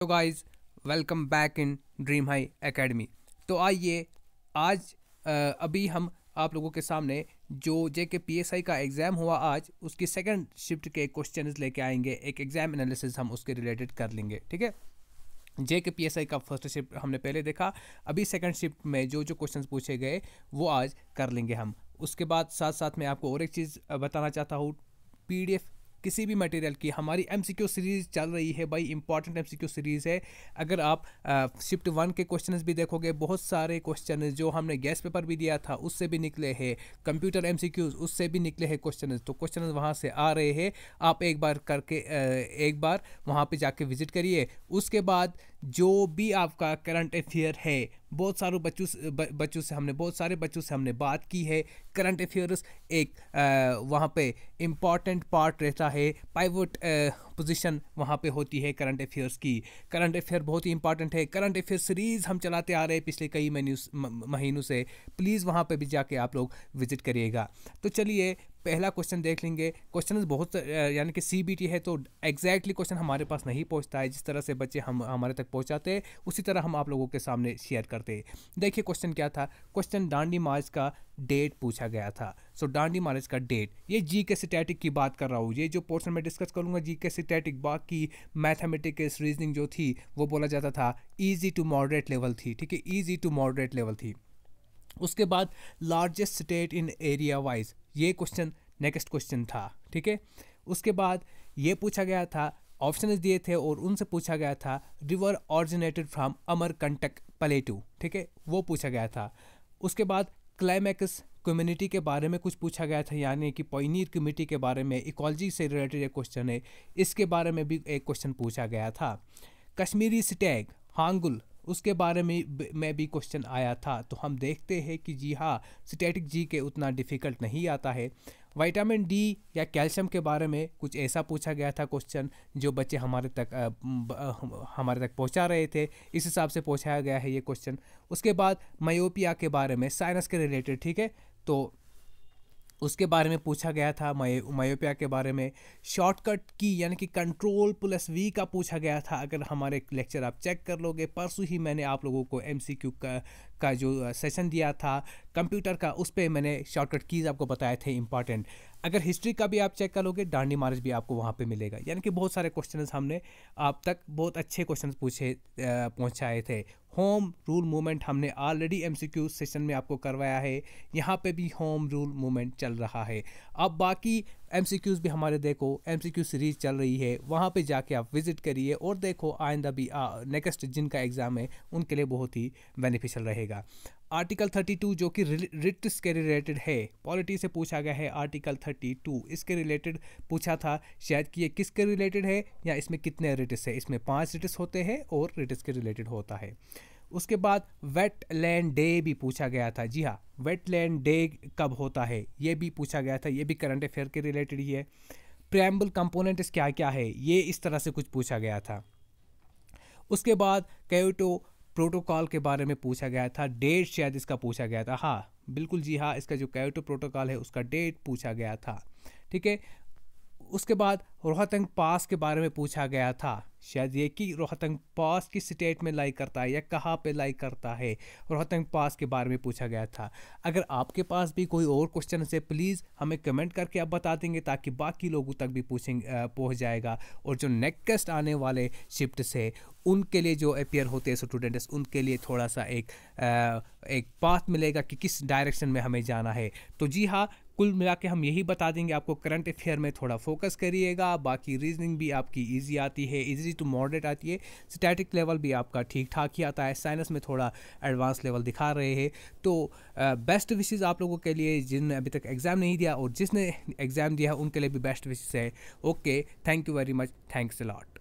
तो guys welcome back in dream high academy तो आइए आज अभी हम आप लोगों के सामने जो जे के पी का एग्ज़ाम हुआ आज उसकी सेकंड शिफ्ट के क्वेश्चन लेके आएंगे एक एग्ज़ाम एनालिसिस हम उसके रिलेटेड कर लेंगे ठीक है जे के पी का फर्स्ट शिफ्ट हमने पहले देखा अभी सेकंड शिफ्ट में जो जो क्वेश्चंस पूछे गए वो आज कर लेंगे हम उसके बाद साथ साथ में आपको और एक चीज़ बताना चाहता हूँ एफ किसी भी मटेरियल की हमारी एम सीरीज़ चल रही है भाई इंपॉर्टेंट एम सीरीज़ है अगर आप शिफ्ट वन के क्वेश्चन भी देखोगे बहुत सारे क्वेश्चन जो हमने गैस पेपर भी दिया था उससे भी निकले हैं कंप्यूटर एम उससे भी निकले हैं क्वेश्चन तो क्वेश्चन वहाँ से आ रहे हैं आप एक बार करके एक बार वहाँ पर जाके विजिट करिए उसके बाद जो भी आपका करंट अफेयर है बहुत सारों बच्चों बच्चों से हमने बहुत सारे बच्चों से हमने बात की है करंट अफेयर्स एक आ, वहाँ पे इम्पॉर्टेंट पार्ट रहता है पाइवट पोजीशन वहाँ पे होती है करंट अफेयर्स की करंट अफेयर बहुत ही इंपॉर्टेंट है करंट अफेयर सीरीज़ हम चलाते आ रहे हैं पिछले कई महीनों से प्लीज़ वहाँ पर भी जाके आप लोग विज़िट करिएगा तो चलिए पहला क्वेश्चन देख लेंगे क्वेश्चन बहुत यानी कि सी है तो एग्जैक्टली क्वेश्चन हमारे पास नहीं पहुँचता है जिस तरह से बच्चे हम हमारे तक पहुँचाते हैं उसी तरह हम आप लोगों के सामने शेयर करते देखिए क्वेश्चन क्या था क्वेश्चन डांडी मार्च का डेट पूछा गया था सो so, डांडी मार्च का डेट ये जी के सिटैटिक की बात कर रहा हूँ ये जो पोर्सन मैं डिस्कस करूँगा जी के सिटैटिक बाकी मैथमेटिक्स रीजनिंग जो थी वो बोला जाता था ईजी टू मॉडरेट लेवल थी ठीक है ईजी टू मॉडरेट लेवल थी उसके बाद largest state in area wise ये क्वेश्चन नेक्स्ट क्वेश्चन था ठीक है उसके बाद ये पूछा गया था ऑप्शन दिए थे और उनसे पूछा गया था river originated from Amarkantak plateau ठीक है वो पूछा गया था उसके बाद क्लाइमैक्स कम्युनिटी के बारे में कुछ पूछा गया था यानी कि पोइनियर कम्युनिटी के बारे में इकोलॉजी से रिलेटेड एक क्वेश्चन है इसके बारे में भी एक क्वेश्चन पूछा गया था कश्मीरी स्टैग हांगुल उसके बारे में मैं भी क्वेश्चन आया था तो हम देखते हैं कि जी हाँ स्टैटिक जी के उतना डिफ़िकल्ट नहीं आता है विटामिन डी या कैल्शियम के बारे में कुछ ऐसा पूछा गया था क्वेश्चन जो बच्चे हमारे तक आ, हमारे तक पहुंचा रहे थे इस हिसाब से पहुंचाया गया है ये क्वेश्चन उसके बाद मायोपिया के बारे में साइनस के रिलेटेड ठीक है तो उसके बारे में पूछा गया था मायोपिया के बारे में शॉर्टकट की यानी कि कंट्रोल प्लस वी का पूछा गया था अगर हमारे लेक्चर आप चेक कर लोगे परसों ही मैंने आप लोगों को एम का का जो सेशन दिया था कंप्यूटर का उस पर मैंने शॉर्टकट कीज़ आपको बताए थे इंपॉर्टेंट अगर हिस्ट्री का भी आप चेक कर लोगे डांडी मार्च भी आपको वहाँ पे मिलेगा यानी कि बहुत सारे क्वेश्चन हमने आप तक बहुत अच्छे क्वेश्चन पूछे पहुँचाए थे होम रूल मूवमेंट हमने ऑलरेडी एम सेशन में आपको करवाया है यहाँ पे भी होम रूल मूवमेंट चल रहा है अब बाकी एम भी हमारे देखो एम सीरीज़ चल रही है वहाँ पे जाके आप विज़िट करिए और देखो आइंदा भी नेक्स्ट जिनका एग्ज़ाम है उनके लिए बहुत ही बेनिफिशियल रहेगा आर्टिकल 32 जो कि रिट्स के रिलेटेड है पॉलिटी से पूछा गया है आर्टिकल 32 इसके रिलेटेड पूछा था शायद कि ये किसके रिलेटेड है या इसमें कितने रिट्स है इसमें पांच रिट्स होते हैं और रिट्स के रिलेटेड होता है उसके बाद वेट लैंड डे भी पूछा गया था जी हाँ वेट लैंड डे कब होता है ये भी पूछा गया था ये भी करंट अफेयर के रिलेटेड ही है प्रैम्बल कंपोनेंट्स क्या क्या है ये इस तरह से कुछ पूछा गया था उसके बाद कैटो प्रोटोकॉल के बारे में पूछा गया था डेट शायद इसका पूछा गया था हाँ बिल्कुल जी हाँ इसका जो कैटो प्रोटोकॉल है उसका डेट पूछा गया था ठीक है उसके बाद रोहतंग पास के बारे में पूछा गया था शायद ये कि रोहतंग पास किस स्टेट में लाई करता है या कहाँ पे लाई करता है रोहतंग पास के बारे में पूछा गया था अगर आपके पास भी कोई और क्वेश्चन है प्लीज़ हमें कमेंट करके आप बता देंगे ताकि बाकी लोगों तक भी पूछेंगे पहुँच जाएगा और जो नेक्स्ट आने वाले शिफ्ट से उनके लिए जो अपेयर होते हैं स्टूडेंट्स उनके लिए थोड़ा सा एक आ, एक पाथ मिलेगा कि किस डायरेक्शन में हमें जाना है तो जी हाँ कुल मिला के हम यही बता देंगे आपको करंट अफेयर में थोड़ा फोकस करिएगा बाकी रीजनिंग भी आपकी ईजी आती है ईजी टू मॉडरेट आती है स्टैटिक लेवल भी आपका ठीक ठाक ही आता है साइनस में थोड़ा एडवांस लेवल दिखा रहे हैं तो बेस्ट विशेज़ आप लोगों के लिए जिनने अभी तक एग्ज़ाम नहीं दिया और जिसने एग्ज़ाम दिया उनके लिए भी बेस्ट विशेज़ है okay thank you very much thanks lot